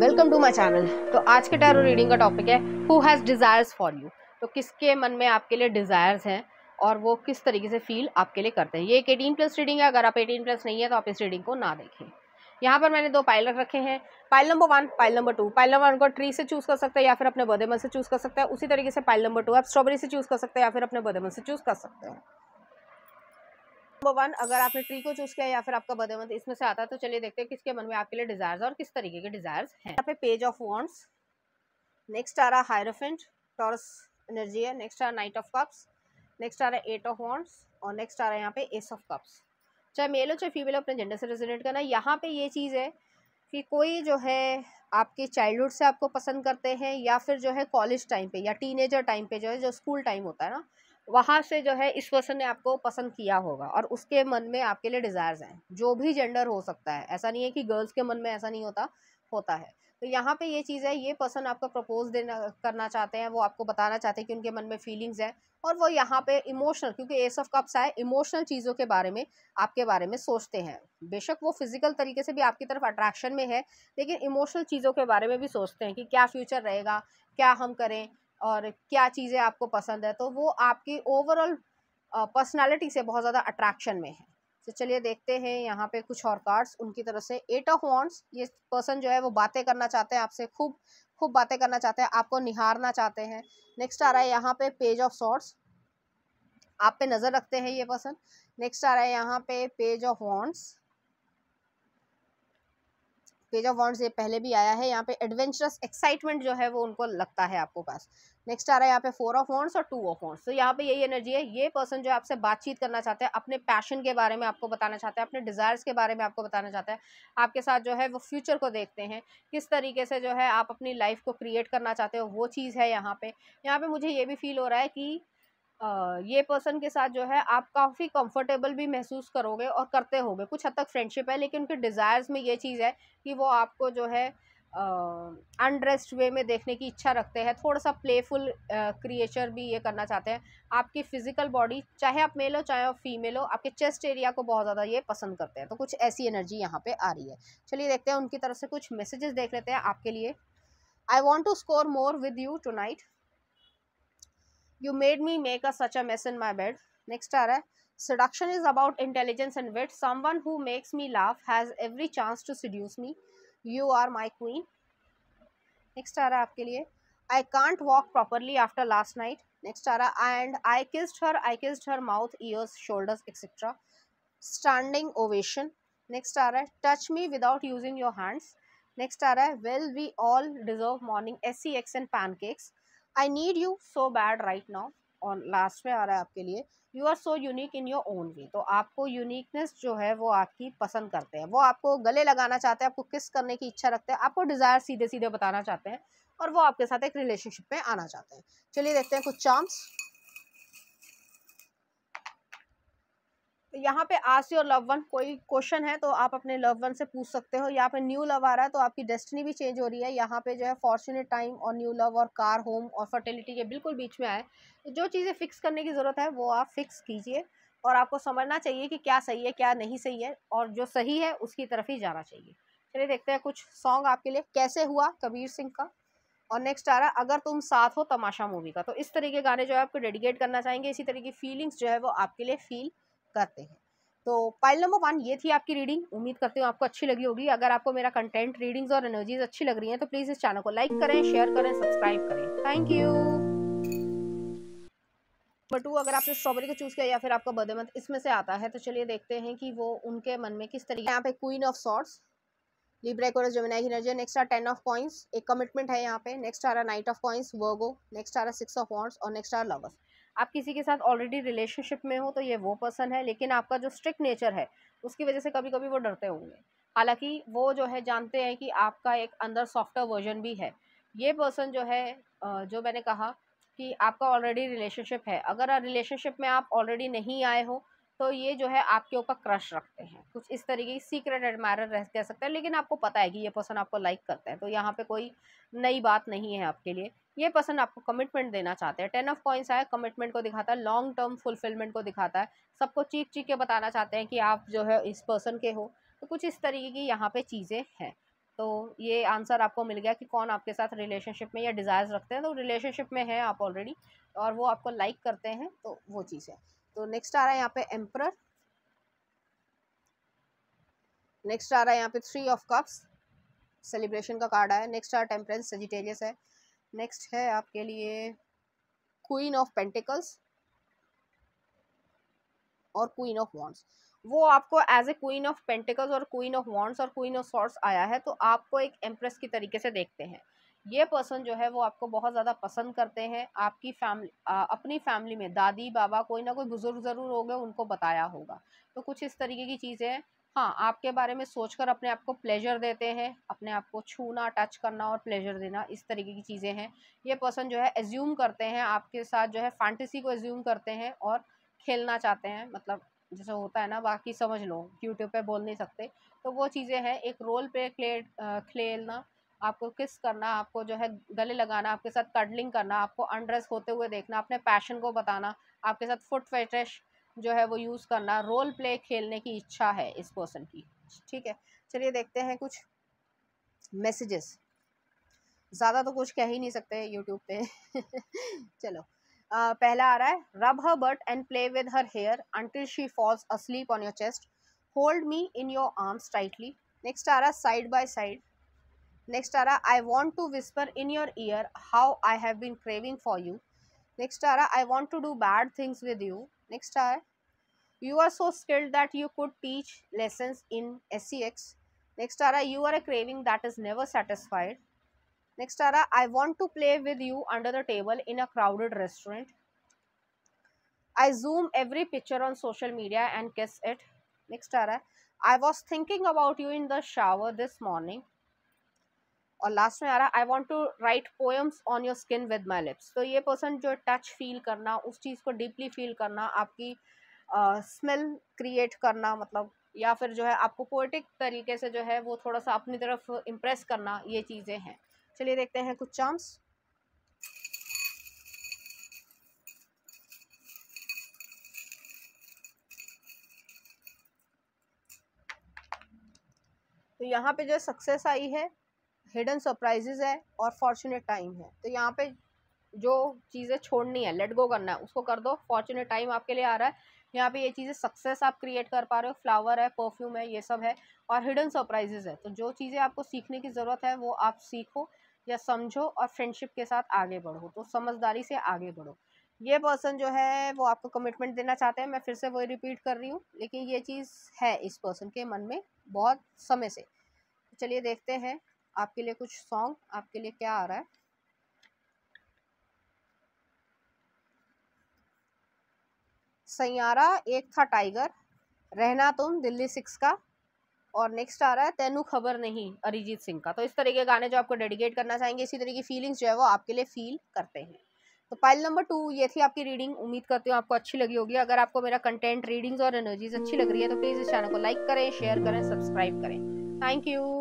Welcome to my channel तो आज के टैरो रीडिंग का टॉपिक है who has desires for you तो किसके मन में आपके लिए डिज़ायर्स हैं और वो किस तरीके से फील आपके लिए करते हैं ये एक एटीन प्लस रीडिंग है अगर आप एटीन प्लस नहीं है तो आप इस रीडिंग को ना देखें यहाँ पर मैंने दो पाइल रखे हैं pile number one pile number two pile number one को ट्री से चूज़ कर सकते हैं या फिर अपने बदेमन से चूज़ कर सकते हैं उसी तरीके से पाइल नंबर टू आप स्ट्रॉबेरी से चूज़ कर सकते हैं या फिर अपने बदेमन से चूज़ कर सकते हैं नंबर वन अगर आपने ट्री को चूज किया या फिर आपका बदे मंथ इसमें से आता है तो चलिए देखते हैं किसके मन में आपके लिए डिजायर और किस तरीके के डिजायर है यहाँ पे पेज ऑफ वॉन्ट्स नेक्स्ट आ रहा हायरोफेंट टॉर्स एनर्जी है नेक्स्ट आ रहा नाइट ऑफ कप्स नेक्स्ट आ रहा है एट ऑफ वॉन्ट्स और नेक्स्ट आ रहा है यहाँ पे एस ऑफ कप्स चाहे मेल हो चाहे फीमेल हो अपने जेंडर से रेजोनेट करना यहाँ पे ये चीज़ है कि कोई जो है आपके चाइल्डहुड से आपको पसंद करते हैं या फिर जो है कॉलेज टाइम पे या टीनेजर टाइम पे जो है जो स्कूल टाइम होता है ना वहाँ से जो है इस पर्सन ने आपको पसंद किया होगा और उसके मन में आपके लिए डिज़ायर्स हैं जो भी जेंडर हो सकता है ऐसा नहीं है कि गर्ल्स के मन में ऐसा नहीं होता होता है तो यहाँ पे ये चीज़ है ये पर्सन आपका प्रपोज देना करना चाहते हैं वो आपको बताना चाहते हैं कि उनके मन में फीलिंग्स हैं और वो यहाँ पे इमोशनल क्योंकि एस ऑफ कप्स आए इमोशनल चीज़ों के बारे में आपके बारे में सोचते हैं बेशक वो फिजिकल तरीके से भी आपकी तरफ अट्रैक्शन में है लेकिन इमोशनल चीज़ों के बारे में भी सोचते हैं कि क्या फ्यूचर रहेगा क्या हम करें और क्या चीज़ें आपको पसंद है तो वो आपकी ओवरऑल पर्सनालिटी से बहुत ज़्यादा अट्रैक्शन में है तो चलिए देखते हैं यहाँ पे कुछ और कार्ड्स उनकी तरफ से एट ऑफ वॉन्ट्स ये पर्सन जो है वो बातें करना चाहते हैं आपसे खूब खूब बातें करना चाहते हैं आपको निहारना चाहते हैं नेक्स्ट आ रहा है यहाँ पे पेज ऑफ सॉर्ट्स आप पे नज़र रखते हैं ये पर्सन नेक्स्ट आ रहा है यहाँ पे page of wands page of wands ये पहले भी आया है यहाँ पे एडवेंचरस एक्साइटमेंट जो है वो उनको लगता है आपको पास नेक्स्ट आ रहा है यहाँ पे फोर ऑफ वॉन्ट्स और टू ऑफ वॉन्ट्स तो यहाँ पे यही एनर्जी है ये पर्सन जो आपसे बातचीत करना चाहते हैं अपने पैशन के बारे में आपको बताना चाहते हैं अपने डिज़ायर्स के बारे में आपको बताना चाहते हैं आपके साथ जो है वो फ्यूचर को देखते हैं किस तरीके से जो है आप अपनी लाइफ को क्रिएट करना चाहते हो वो चीज़ है यहाँ पे यहाँ पे मुझे ये भी फील हो रहा है कि ये पर्सन के साथ जो है आप काफ़ी कंफर्टेबल भी महसूस करोगे और करते होगे कुछ हद तक फ्रेंडशिप है लेकिन उनके डिज़ायर्स में ये चीज़ है कि वो आपको जो है अनड्रेस्ड वे में देखने की इच्छा रखते हैं थोड़ा सा प्लेफुल क्रिएचर भी ये करना चाहते हैं आपकी फ़िज़िकल बॉडी चाहे आप मेल हो चाहे आप फीमेल हो आपके चेस्ट एरिया को बहुत ज़्यादा ये पसंद करते हैं तो कुछ ऐसी एनर्जी यहाँ पर आ रही है चलिए देखते हैं उनकी तरफ से कुछ मैसेजेस देख लेते हैं आपके लिए I want to score more with you tonight You made me make a such a mess in my bed next आ seduction is about intelligence and wit someone who makes me laugh has every chance to seduce me you are my queen next aa raha hai i can't walk properly after last night next aa and i kissed her i kissed her mouth ears shoulders etc standing ovation next aa touch me without using your hands next aa raha well we all deserve morning sex and pancakes I need you so bad right now और last में आ रहा है आपके लिए you are so unique in your own way तो आपको uniqueness जो है वो आपकी पसंद करते हैं वो आपको गले लगाना चाहते हैं आपको किस करने की इच्छा रखते हैं आपको डिज़ायर सीधे सीधे बताना चाहते हैं और वो आपके साथ एक रिलेशनशिप में आना चाहते हैं चलिए देखते हैं कुछ चांस यहाँ पे आस योर लव वन कोई क्वेश्चन है तो आप अपने लव वन से पूछ सकते हो यहाँ पे न्यू लव आ रहा है तो आपकी डेस्टिनी भी चेंज हो रही है यहाँ पे जो है फॉर्चुनेट टाइम और न्यू लव और कार होम और फर्टिलिटी के बिल्कुल बीच में आए तो जो चीज़ें फिक्स करने की ज़रूरत है वो आप फिक्स कीजिए और आपको समझना चाहिए कि क्या सही है क्या नहीं सही है और जो सही है उसकी तरफ ही जाना चाहिए चलिए देखते हैं कुछ सॉन्ग आपके लिए कैसे हुआ कबीर सिंह का और नेक्स्ट आ रहा है अगर तुम साथ हो तमाशा मूवी का तो इस तरीके गाने जो है आपको डेडिकेट करना चाहेंगे इसी तरह की फीलिंग्स जो है वो आपके लिए फील करते हैं तो पाइल नंबर वन ये थी आपकी रीडिंग उम्मीद करते हो आपको अच्छी लगी होगी अगर आपको मेरा कंटेंट रीडिंग्स और एनर्जीज अच्छी लग रही हैं तो प्लीज़ इस चैनल को लाइक करें शेयर करें सब्सक्राइब करें थैंक यू नंबर टू अगर आपने स्ट्रॉबेरी को चूज़ किया या फिर आपका बदमत इसमें से आता है तो चलिए देखते हैं कि वो उनके मन में किस तरीके यहाँ पे क्वीन ऑफ सॉर्ट्स लिब्रा कोरस जमुनाई एनर्जी नेक्स्ट आ टेन ऑफ कॉइंस एक कमिटमेंट है यहाँ पे नेक्स्ट आ रहा knight of coins Virgo next आ रहा सिक्स ऑफ वॉन्ट्स और नेक्स्ट आर लवर्स आप किसी के साथ ऑलरेडी रिलेशनशिप में हो तो ये वो पर्सन है लेकिन आपका जो स्ट्रिक्ट नेचर है उसकी वजह से कभी कभी वो डरते होंगे हालांकि वो जो है जानते हैं कि आपका एक अंदर सॉफ्टवेयर वर्जन भी है ये पर्सन जो है जो मैंने कहा कि आपका ऑलरेडी रिलेशनशिप है अगर रिलेशनशिप में आप ऑलरेडी नहीं आए हो तो ये जो है आपके ऊपर क्रश रखते हैं कुछ इस तरीके की सीक्रेट एडमायर रह कह सकते हैं लेकिन आपको पता है कि ये पर्सन आपको लाइक करते हैं तो यहाँ पे कोई नई बात नहीं है आपके लिए ये पर्सन आपको कमिटमेंट देना चाहते हैं टेन ऑफ कॉइंस आया कमिटमेंट को दिखाता है लॉन्ग टर्म फुलफिलमेंट को दिखाता है सबको चीख चीख के बताना चाहते हैं कि आप जो है इस पर्सन के हो तो कुछ इस तरीके की यहाँ पे चीज़ें हैं तो ये आंसर आपको मिल गया कि कौन आपके साथ रिलेशनशिप में या डिज़ायर्स रखते हैं तो रिलेशनशिप में है आप ऑलरेडी और वो आपको लाइक करते हैं तो वो चीज़ है तो नेक्स्ट आ रहा है यहाँ पे एम्पर नेक्स्ट आ रहा है यहाँ पे थ्री ऑफ कप्स सेलिब्रेशन का कार्ड आया नेक्स्ट है टेम्परेंस सजिटेरियस है नेक्स्ट है आपके लिए क्वीन ऑफ पेंटिकल्स और क्वीन ऑफ वॉन्ट्स वो आपको as a queen of pentacles और क्वीन ऑफ वॉन्ट्स और क्वीन ऑफ सॉर्ट्स आया है तो आपको एक एम्प्रेस की तरीके से देखते हैं ये पर्सन जो है वो आपको बहुत ज़्यादा पसंद करते हैं आपकी फैमिली अपनी फैमिली में दादी बाबा कोई ना कोई बुज़ुर्ग ज़रूर हो उनको बताया होगा तो कुछ इस तरीके की चीज़ें हाँ आपके बारे में सोचकर अपने आप को प्लेजर देते हैं अपने आप को छूना टच करना और प्लेजर देना इस तरीके की चीज़ें हैं ये पर्सन जो है एज्यूम करते हैं आपके साथ जो है फैंटेसी को एज्यूम करते हैं और खेलना चाहते हैं मतलब जैसे होता है ना बाकी समझ लो यूट्यूब पे बोल नहीं सकते तो वो चीज़ें हैं एक रोल पे खेल खेलना आपको किस करना आपको जो है गले लगाना आपके साथ कडलिंग करना आपको अनड्रेस होते हुए देखना अपने पैशन को बताना आपके साथ फुट फेटेश जो है वो यूज़ करना रोल प्ले खेलने की इच्छा है इस पर्सन की ठीक है चलिए देखते हैं कुछ मैसेजेस ज़्यादा तो कुछ कह ही नहीं सकते यूट्यूब पे चलो आ, पहला आ रहा है rub her butt and play with her hair until she falls asleep on your chest hold me in your arms tightly next आ रहा है साइड बाय साइड नेक्स्ट आ रहा है I want to whisper in your ear how I have been craving for you next आ रहा I want to do bad things with you Next are you are so skilled that you could teach lessons in SEX. Next are you are a craving that is never satisfied. Next are I want to play with you under the table in a crowded restaurant. I zoom every picture on social media and kiss it. Next are I was thinking about you in the shower this morning. और last में आ रहा है I want to write poems on your skin with my lips तो ये person जो touch feel करना उस चीज़ को डीपली फील करना आपकी स्मेल uh, क्रिएट करना मतलब या फिर जो है आपको पोइटिक तरीके से जो है वो थोड़ा सा अपनी तरफ इम्प्रेस करना ये चीज़ें हैं चलिए देखते हैं कुछ चांस तो यहाँ पे जो सक्सेस आई है हिडन सरप्राइजेज है और फॉर्चुनेट टाइम है तो यहाँ पे जो चीज़ें छोड़नी है लेट गो करना है उसको कर दो फॉर्चुनेट टाइम आपके लिए आ रहा है यहाँ पे ये चीज़ें सक्सेस आप क्रिएट कर पा रहे हो फ्लावर है परफ्यूम है ये सब है और हिडन सरप्राइजेज है तो जो चीज़ें आपको सीखने की ज़रूरत है वो आप सीखो या समझो और फ्रेंडशिप के साथ आगे बढ़ो तो समझदारी से आगे बढ़ो ये पर्सन जो है वो आपको कमिटमेंट देना चाहते हैं मैं फिर से वही रिपीट कर रही हूँ लेकिन ये चीज़ है इस पर्सन के मन में बहुत समय से चलिए देखते हैं आपके लिए कुछ सॉन्ग आपके लिए क्या आ रहा है सयारा एक था टाइगर रहना तुम दिल्ली सिक्स का और नेक्स्ट आ रहा है तेनू खबर नहीं अरिजीत सिंह का तो इस तरह के गाने जो आपको डेडिकेट करना चाहेंगे इसी तरह की फीलिंग्स जो है वो आपके लिए फील करते हैं तो पाइल नंबर टू ये थी आपकी रीडिंग उम्मीद करती हूँ आपको अच्छी लगी होगी अगर आपको मेरा कंटेंट रीडिंग्स और एनर्जीज अच्छी लग रही है तो प्लीज़ इस चैनल को लाइक करें शेयर करें सब्सक्राइब करें थैंक यू